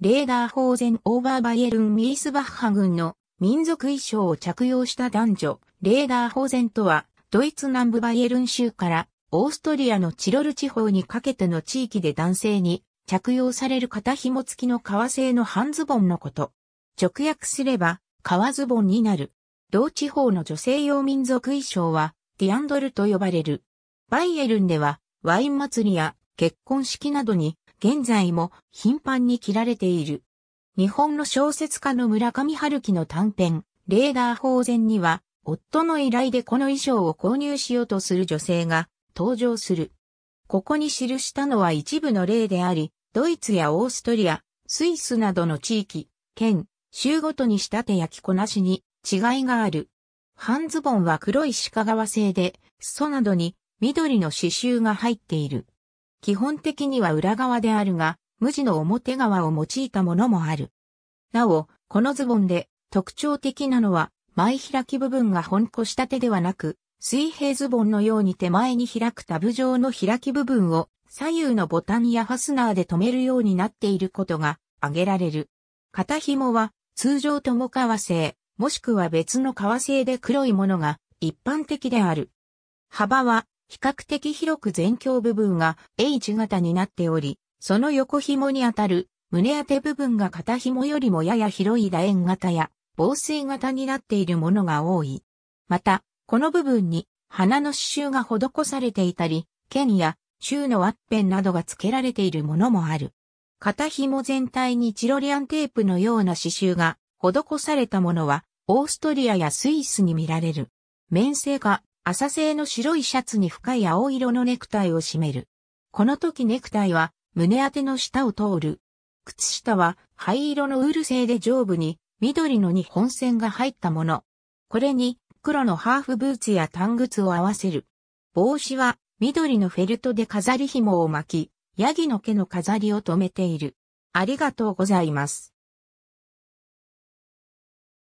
レーダー法前オーバーバイエルン・ミースバッハ軍の民族衣装を着用した男女、レーダー法前とは、ドイツ南部バイエルン州からオーストリアのチロル地方にかけての地域で男性に着用される肩紐付きの革製の半ズボンのこと。直訳すれば、革ズボンになる。同地方の女性用民族衣装は、ディアンドルと呼ばれる。バイエルンでは、ワイン祭りや結婚式などに現在も頻繁に切られている。日本の小説家の村上春樹の短編、レーダー法前には、夫の依頼でこの衣装を購入しようとする女性が登場する。ここに記したのは一部の例であり、ドイツやオーストリア、スイスなどの地域、県、州ごとに仕立て焼きこなしに違いがある。半ズボンは黒い鹿革製で、裾などに緑の刺繍が入っている。基本的には裏側であるが、無地の表側を用いたものもある。なお、このズボンで特徴的なのは、前開き部分が本腰立てではなく、水平ズボンのように手前に開くタブ状の開き部分を左右のボタンやファスナーで留めるようになっていることが挙げられる。肩紐は通常とも革製、もしくは別の革製で黒いものが一般的である。幅は比較的広く全胸部分が H 型になっており、その横紐にあたる胸当て部分が肩紐よりもやや広い楕円型や防水型になっているものが多い。また、この部分に花の刺繍が施されていたり、剣や衆のワッペンなどが付けられているものもある。肩紐全体にチロリアンテープのような刺繍が施されたものは、オーストリアやスイスに見られる。面性が浅製の白いシャツに深い青色のネクタイを締める。この時ネクタイは胸当ての下を通る。靴下は灰色のウール製で上部に緑の2本線が入ったもの。これに黒のハーフブーツやタングツを合わせる。帽子は緑のフェルトで飾り紐を巻き、ヤギの毛の飾りを留めている。ありがとうございます。